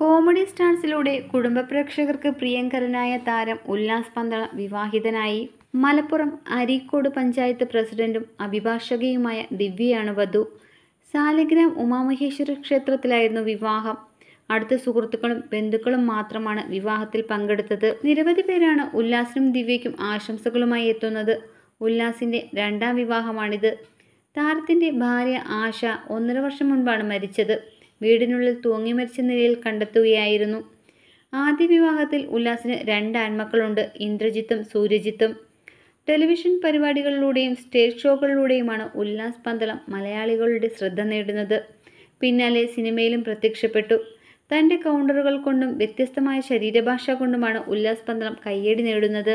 comedy സ്റ്റാൻസിലൂടെ കുടുംബ പ്രേക്ഷകർക്ക് പ്രിയങ്കരനായ താരം ഉല്ലാസ് പന്തള വിവാഹിതനായി മലപ്പുറം അരീക്കോട് പഞ്ചായത്ത് പ്രസിഡന്റും അഭിഭാഷകയുമായ ദിവ്യയാണ് വധു സാലഗ്രാം ഉമാമഹേശ്വര ക്ഷേത്രത്തിലായിരുന്നു വിവാഹം അടുത്ത സുഹൃത്തുക്കളും ബന്ധുക്കളും മാത്രമാണ് വിവാഹത്തിൽ പങ്കെടുത്തത് നിരവധി പേരാണ് ഉല്ലാസിനും ദിവ്യയ്ക്കും ആശംസകളുമായി എത്തുന്നത് ഉല്ലാസിൻ്റെ രണ്ടാം വിവാഹമാണിത് താരത്തിൻ്റെ ഭാര്യ ആശ ഒന്നര വർഷം മുൻപാണ് മരിച്ചത് വീടിനുള്ളിൽ തൂങ്ങിമരിച്ച നിലയിൽ കണ്ടെത്തുകയായിരുന്നു ആദ്യ വിവാഹത്തിൽ ഉല്ലാസിന് രണ്ട് ആൺമക്കളുണ്ട് ഇന്ദ്രജിത്തും സൂര്യജിത്തും ടെലിവിഷൻ പരിപാടികളിലൂടെയും സ്റ്റേജ് ഷോകളിലൂടെയുമാണ് ഉല്ലാസ് പന്തളം മലയാളികളുടെ ശ്രദ്ധ നേടുന്നത് പിന്നാലെ സിനിമയിലും പ്രത്യക്ഷപ്പെട്ടു തൻ്റെ കൗണ്ടറുകൾ കൊണ്ടും വ്യത്യസ്തമായ ശരീരഭാഷ കൊണ്ടുമാണ് ഉല്ലാസ് പന്തളം കയ്യടി നേടുന്നത്